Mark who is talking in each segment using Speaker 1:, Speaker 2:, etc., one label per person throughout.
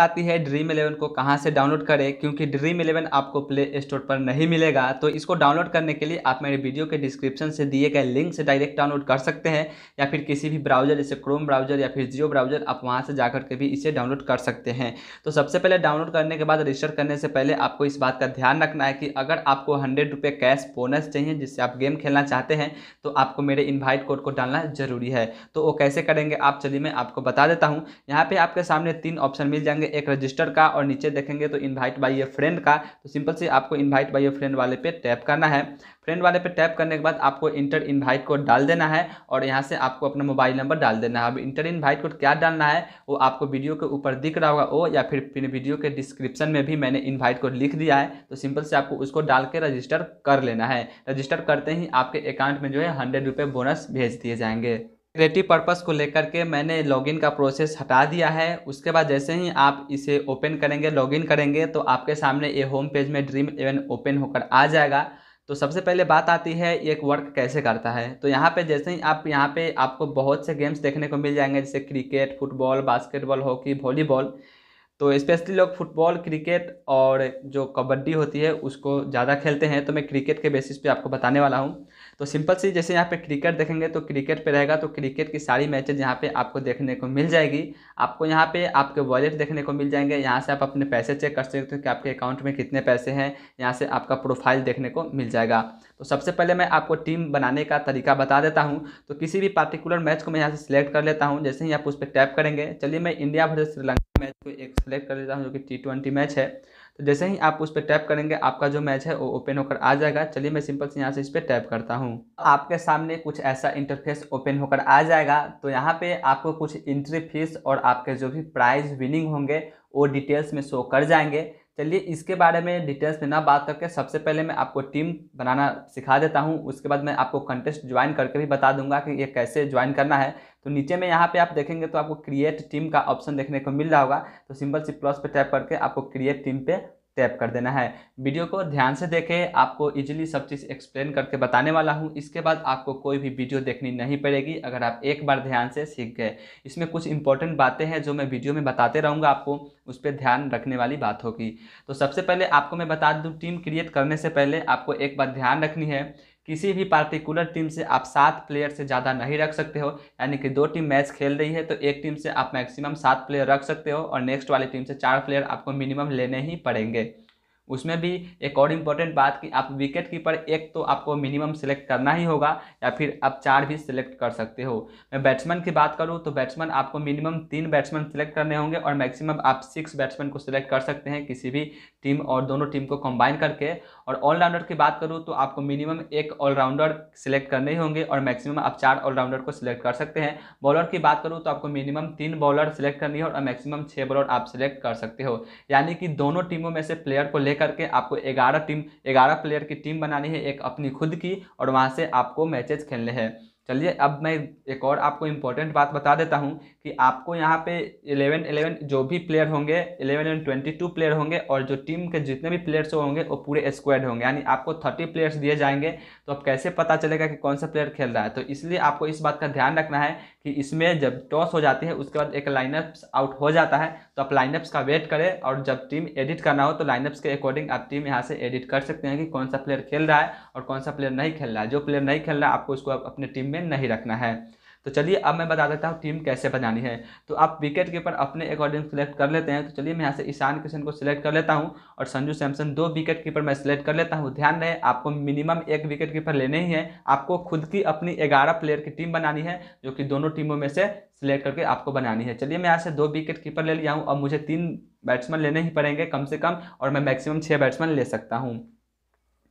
Speaker 1: आती है dream eleven को कहाँ से डाउनलोड करें क्योंकि ड्रीम इलेवन आपको प्ले स्टोर पर नहीं मिलेगा तो इसको डाउनलोड करने के लिए आप मेरे वीडियो के डिस्क्रिप्शन से दिए गए लिंक से डायरेक्ट डाउनलोड कर सकते हैं या फिर किसी भी ब्राउजर जैसे क्रोम ब्राउजर या फिर जियो ब्राउजर आप वहाँ से जाकर के भी इसे डाउनलोड कर सकते हैं तो सबसे पहले डाउनलोड करने के बाद रजिस्टर करने से पहले आपको इस बात का ध्यान रखना है कि अगर आपको हंड्रेड कैश बोनस चाहिए जिससे आप गेम खेलना चाहते हैं तो आपको मेरे इन्वाइट कोड को डालना जरूरी है तो वो कैसे करेंगे आप चलिए मैं आपको बता देता हूँ यहाँ पर आपके सामने तीन ऑप्शन मिल जाएंगे जाएंगे एक रजिस्टर का और नीचे देखेंगे तो इन्वाइट बाई ए फ्रेंड का तो सिंपल से आपको इन्वाइट बाई ए फ्रेंड वाले पे टैप करना है फ्रेंड वाले पे टैप करने के बाद आपको इंटर इन्वाइट कोड डाल देना है और यहाँ से आपको अपना मोबाइल नंबर डाल देना है अब इंटर इन्वाइट कोड क्या डालना है वो आपको वीडियो के ऊपर दिख रहा होगा वो या फिर वीडियो के डिस्क्रिप्शन में भी मैंने इन्वाइट कोड लिख दिया है तो सिंपल से आपको उसको डाल के रजिस्टर कर लेना है रजिस्टर करते ही आपके अकाउंट में जो है हंड्रेड बोनस भेज दिए जाएंगे क्रिएटिव पर्पस को लेकर के मैंने लॉगिन का प्रोसेस हटा दिया है उसके बाद जैसे ही आप इसे ओपन करेंगे लॉगिन करेंगे तो आपके सामने ये होम पेज में ड्रीम इवन ओपन होकर आ जाएगा तो सबसे पहले बात आती है एक वर्क कैसे करता है तो यहाँ पे जैसे ही आप यहाँ पे आपको बहुत से गेम्स देखने को मिल जाएंगे जैसे cricket football basketball hockey volleyball तो स्पेशली लोग फुटबॉल क्रिकेट और जो कबड्डी होती है उसको ज़्यादा खेलते हैं तो मैं क्रिकेट के बेसिस पे आपको बताने वाला हूँ तो सिंपल सी जैसे यहाँ पे क्रिकेट देखेंगे तो क्रिकेट पे रहेगा तो क्रिकेट की सारी मैचेज यहाँ पे आपको देखने को मिल जाएगी आपको यहाँ पे आपके वॉलेट देखने को मिल जाएंगे यहाँ से आप अपने पैसे चेक कर सकते हो कि आपके अकाउंट में कितने पैसे हैं यहाँ से आपका प्रोफाइल देखने को मिल जाएगा तो सबसे पहले मैं आपको टीम बनाने का तरीका बता देता हूँ तो किसी भी पार्टिकुलर मैच को मैं यहाँ से सिलेक्ट कर लेता हूँ जैसे ही आप उस पर टैप करेंगे चलिए मैं इंडिया भरे श्रीलंका मैच को एक सेलेक्ट कर लेता हूँ जो कि टी ट्वेंटी मैच है तो जैसे ही आप उस पर टैप करेंगे आपका जो मैच है वो ओपन होकर आ जाएगा चलिए मैं सिंपल से यहाँ से इस पर टैप करता हूँ आपके सामने कुछ ऐसा इंटरफेस ओपन होकर आ जाएगा तो यहाँ पे आपको कुछ इंट्री फीस और आपके जो भी प्राइज़ विनिंग होंगे वो डिटेल्स में शो कर जाएंगे चलिए इसके बारे में डिटेल्स में ना बात करके सबसे पहले मैं आपको टीम बनाना सिखा देता हूँ उसके बाद मैं आपको कंटेस्ट ज्वाइन करके भी बता दूंगा कि ये कैसे ज्वाइन करना है तो नीचे में यहाँ पे आप देखेंगे तो आपको क्रिएट टीम का ऑप्शन देखने को मिल रहा होगा तो सिंपल सी प्लस पे टैप करके आपको क्रिएट टीम पे टैप कर देना है वीडियो को ध्यान से देखें आपको इजीली सब चीज़ एक्सप्लेन करके बताने वाला हूं इसके बाद आपको कोई भी वीडियो देखनी नहीं पड़ेगी अगर आप एक बार ध्यान से सीख गए इसमें कुछ इंपॉर्टेंट बातें हैं जो मैं वीडियो में बताते रहूँगा आपको उस पर ध्यान रखने वाली बात होगी तो सबसे पहले आपको मैं बता दूँ टीम क्रिएट करने से पहले आपको एक बात ध्यान रखनी है किसी भी पार्टिकुलर टीम से आप सात प्लेयर से ज़्यादा नहीं रख सकते हो यानी कि दो टीम मैच खेल रही है तो एक टीम से आप मैक्सिमम सात प्लेयर रख सकते हो और नेक्स्ट वाली टीम से चार प्लेयर आपको मिनिमम लेने ही पड़ेंगे उसमें भी एक और इम्पोर्टेंट बात कि आप विकेट कीपर एक तो आपको मिनिमम सेलेक्ट करना ही होगा या फिर आप चार भी सिलेक्ट कर सकते हो मैं बैट्समैन की बात करूं तो बैट्समैन आपको मिनिमम तीन बैट्समैन सेलेक्ट करने होंगे और मैक्सिमम आप सिक्स बैट्समैन को सिलेक्ट कर सकते हैं किसी भी टीम और दोनों टीम को कंबाइन करके और ऑलराउंडर की बात करूँ तो आपको मिनिमम एक ऑलराउंडर सिलेक्ट करने ही होंगे और मैक्सिमम आप चार ऑलराउंडर को सिलेक्ट कर सकते हैं बॉलर की बात करूँ तो आपको मिनिमम तीन बॉलर सिलेक्ट करनी है और मैक्सिमम छः बॉलर आप सिलेक्ट कर सकते हो यानी कि दोनों टीमों में से प्लेयर को ले लेकर करके आपको ग्यारह टीम ग्यारह प्लेयर की टीम बनानी है एक अपनी खुद की और वहाँ से आपको मैचेज खेलने हैं चलिए अब मैं एक और आपको इम्पोर्टेंट बात बता देता हूँ कि आपको यहाँ पे इलेवन इलेवन जो भी प्लेयर होंगे 11 ट्वेंटी टू प्लेयर होंगे और जो टीम के जितने भी प्लेयर्स होंगे वो पूरे स्क्वाड होंगे यानी आपको थर्टी प्लेयर्स दिए जाएंगे तो अब कैसे पता चलेगा कि कौन सा प्लेयर खेल रहा है तो इसलिए आपको इस बात का ध्यान रखना है कि इसमें जब टॉस हो जाती है उसके बाद एक लाइनअप्स आउट हो जाता है तो आप लाइनअप्स का वेट करें और जब टीम एडिट करना हो तो लाइनअप्स के अकॉर्डिंग आप टीम यहाँ से एडिट कर सकते हैं कि कौन सा प्लेयर खेल रहा है और कौन सा प्लेयर नहीं खेल रहा है जो प्लेयर नहीं खेल रहा है आपको उसको अपने टीम में नहीं रखना है तो चलिए अब मैं बता देता हूँ टीम कैसे बनानी है तो आप विकेट कीपर अपने अकॉर्डिंग सेलेक्ट कर लेते हैं तो चलिए मैं यहाँ से ईशान किशन को सिलेक्ट कर लेता हूँ और संजू सैमसन दो विकेट कीपर मैं सिलेक्ट कर लेता हूँ ध्यान रहे आपको मिनिमम एक विकेट कीपर लेने ही है आपको खुद की अपनी ग्यारह प्लेयर की टीम बनानी है जो कि दोनों टीमों में से सिलेक्ट करके आपको बनानी है चलिए मैं यहाँ से दो विकेट कीपर ले लिया हूँ और मुझे तीन बैट्समैन लेने ही पड़ेंगे कम से कम और मैं मैक्सिमम छः बैट्समैन ले सकता हूँ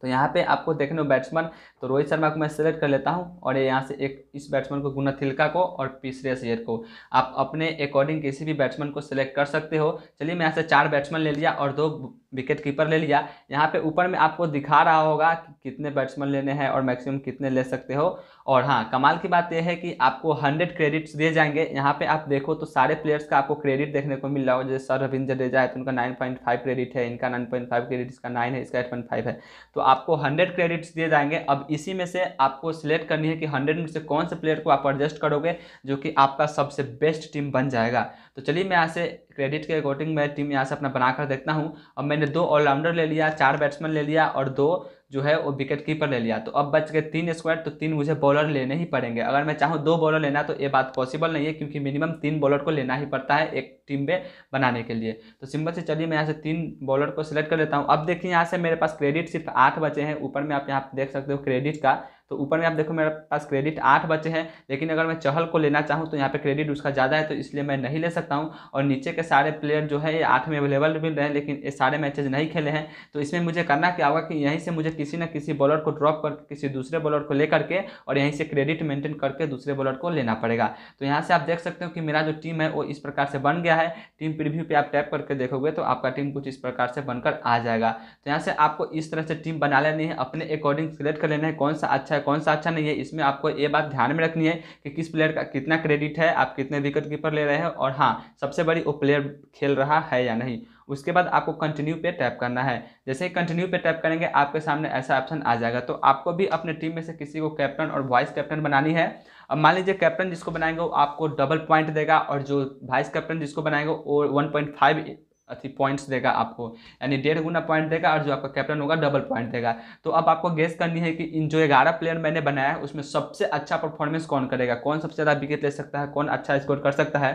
Speaker 1: तो यहाँ पे आपको देखने बैट्समैन तो रोहित शर्मा को मैं सेलेक्ट कर लेता हूँ और ये यहाँ से एक इस बैट्समैन को गुना थिलका को और पीसरे शेयर को आप अपने अकॉर्डिंग किसी भी बैट्समैन को सिलेक्ट कर सकते हो चलिए मैं यहाँ से चार बैट्समैन ले लिया और दो विकेट कीपर ले लिया यहाँ पे ऊपर में आपको दिखा रहा होगा कि कितने बैट्समैन लेने हैं और मैक्सिमम कितने ले सकते हो और हाँ कमाल की बात यह है कि आपको हंड्रेड क्रेडिट्स दिए जाएंगे यहाँ पे आप देखो तो सारे प्लेयर्स का आपको क्रेडिट देखने को मिल रहा होगा जैसे सर रविंद्र जडेजा है तो उनका नाइन पॉइंट फाइव क्रेडिट है इनका नाइन पॉइंट फाइव क्रेडिट इसका नाइन है इसका एट पॉइंट फाइव है तो आपको हंड्रेड क्रेडिट्स दिए जाएंगे अब इसी में से आपको सिलेक्ट करनी है कि हंड्रेड में से कौन से प्लेयर को आप एडजस्ट करोगे जो कि आपका सबसे बेस्ट टीम बन जाएगा तो चलिए मैं यहाँ से क्रेडिट के अकॉर्डिंग मैं टीम यहाँ से अपना बनाकर देखता हूँ और मैंने दो ऑलराउंडर ले लिया चार बैट्समैन ले लिया और दो जो है वो विकेट कीपर ले लिया तो अब बच गए तीन स्क्वायर तो तीन मुझे बॉलर लेने ही पड़ेंगे अगर मैं चाहूँ दो बॉलर लेना तो ये बात पॉसिबल नहीं है क्योंकि मिनिमम तीन बॉलर को लेना ही पड़ता है एक टीम में बनाने के लिए तो सिंपल से चलिए मैं यहाँ से तीन बॉलर को सिलेक्ट कर लेता हूँ अब देखिए यहाँ से मेरे पास क्रेडिट सिर्फ आठ बचे हैं ऊपर में आप यहाँ देख सकते हो क्रेडिट का तो ऊपर में आप देखो मेरे पास क्रेडिट आठ बचे हैं लेकिन अगर मैं चहल को लेना चाहूँ तो यहाँ पे क्रेडिट उसका ज़्यादा है तो इसलिए मैं नहीं ले सकता हूँ और नीचे के सारे प्लेयर जो है ये आठ में अवेलेबल भी रहे हैं लेकिन ये सारे मैचेज नहीं खेले हैं तो इसमें मुझे करना क्या होगा कि यहीं से मुझे किसी ना किसी बॉलर को ड्रॉप करके किसी दूसरे बॉलर को लेकर के और यहीं से क्रेडिट मेंटेन करके दूसरे बॉलर को लेना पड़ेगा तो यहाँ से आप देख सकते हो कि मेरा जो टीम है वो इस प्रकार से बन गया है टीम प्रिव्यू पर आप टैप करके देखोगे तो आपका टीम कुछ इस प्रकार से बनकर आ जाएगा तो यहाँ से आपको इस तरह से टीम बना लेनी है अपने अकॉर्डिंग सेलेक्ट कर लेना है कौन सा अच्छा है कौन सा अच्छा नहीं है इसमें आपको ये बात ध्यान में रखनी है कि किस प्लेयर का कितना क्रेडिट है आप कितने विकेट कीपर ले रहे हैं और हाँ सबसे बड़ी वो प्लेयर खेल रहा है या नहीं उसके बाद आपको कंटिन्यू पे टैप करना है जैसे ही कंटिन्यू पे टैप करेंगे आपके सामने ऐसा ऑप्शन आ जाएगा तो आपको भी अपने टीम में से किसी को कैप्टन और वाइस कैप्टन बनानी है अब मान लीजिए कैप्टन जिसको बनाएंगे वो आपको डबल पॉइंट देगा और जो वाइस कैप्टन जिसको बनाएंगे वो वन पॉइंट फाइव अथी पॉइंट्स देगा आपको यानी डेढ़ गुना पॉइंट देगा और जो आपका कैप्टन होगा डबल पॉइंट देगा तो अब आपको गेस करनी है कि इन जो ग्यारह प्लेयर मैंने बनाया है उसमें सबसे अच्छा परफॉर्मेंस कौन करेगा कौन सबसे ज़्यादा विकेट ले सकता है कौन अच्छा स्कोर कर सकता है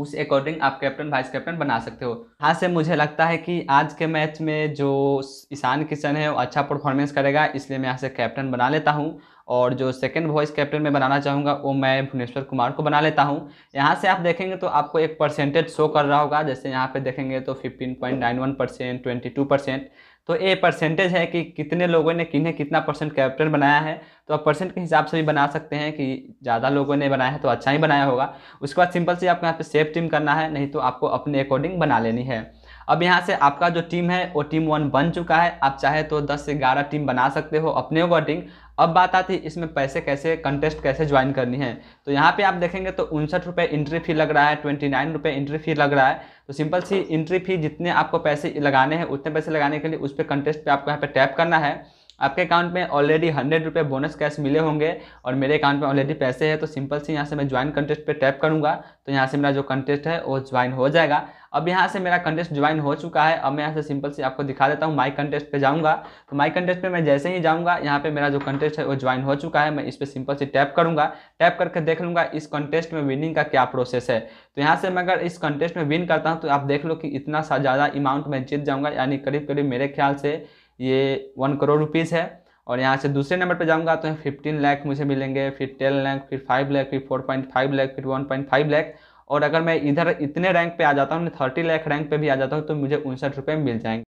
Speaker 1: उस अकॉर्डिंग आप कैप्टन वाइस कैप्टन बना सकते हो हाँ से मुझे लगता है कि आज के मैच में जो ईशान किशन है वो अच्छा परफॉर्मेंस करेगा इसलिए मैं यहाँ से कैप्टन बना लेता हूँ और जो सेकंड वॉइस कैप्टन में बनाना चाहूँगा वो मैं भुवनेश्वर कुमार को बना लेता हूँ यहाँ से आप देखेंगे तो आपको एक परसेंटेज शो कर रहा होगा जैसे यहाँ पे देखेंगे तो 15.91 परसेंट ट्वेंटी परसेंट तो ये परसेंटेज है कि कितने लोगों ने किन्हें कितना परसेंट कैप्टन बनाया है तो आप परसेंट के हिसाब से भी बना सकते हैं कि ज़्यादा लोगों ने बनाया है तो अच्छा ही बनाया होगा उसके बाद सिंपल से आपको यहाँ पर सेफ टीम करना है नहीं तो आपको अपने अकॉर्डिंग बना लेनी है अब यहाँ से आपका जो टीम है वो टीम वन बन चुका है आप चाहे तो 10 से 11 टीम बना सकते हो अपने अकॉर्डिंग अब बात आती है इसमें पैसे कैसे कंटेस्ट कैसे ज्वाइन करनी है तो यहाँ पे आप देखेंगे तो उनसठ रुपये इंट्री फी लग रहा है ट्वेंटी नाइन रुपये इंट्री फी लग रहा है तो सिंपल सी इंट्री फी जितने आपको पैसे लगाने हैं उतने पैसे लगाने के लिए उस पर कंटेस्ट पे आपको यहाँ पे टैप करना है आपके अकाउंट में ऑलरेडी हंड्रेड रुपये बोनस कैश मिले होंगे और मेरे अकाउंट में ऑलरेडी पैसे हैं तो सिंपल से यहाँ से मैं ज्वाइन कंटेस्ट पे टैप करूँगा तो यहाँ से मेरा जो कंटेस्ट है वो ज्वाइन हो जाएगा अब यहाँ से मेरा कंटेस्ट ज्वाइन हो चुका है अब मैं यहाँ से सिंपल से आपको दिखा देता हूँ माई कंटेस्ट पर जाऊँगा तो माई कंटेस्ट पर मैं जैसे ही जाऊँगा यहाँ पर मेरा जो कंटेस्ट है वो ज्वाइन हो चुका है मैं इस पर सिंपल से टैप करूँगा टैप करके देख लूँगा इस कंटेस्ट में विनिंग का क्या प्रोसेस है तो यहाँ से मैं अगर इस कंटेस्ट में विन करता हूँ तो आप देख लो कि इतना ज़्यादा अमाउंट मैं जीत जाऊँगा यानी करीब करीब मेरे ख्याल से ये वन करोड़ रुपीज़ है और यहाँ से दूसरे नंबर पर जाऊँगा तो फिफ्टीन लाख मुझे मिलेंगे फिर टेन लाख फिर फाइव लाख फिर फोर पॉइंट फाइव लाख फिर वन पॉइंट फाइव लाख और अगर मैं इधर इतने रैंक पे आ जाता हूँ थर्टी लाख रैंक पे भी आ जाता हूँ तो मुझे उनसठ रुपये मिल जाएंगे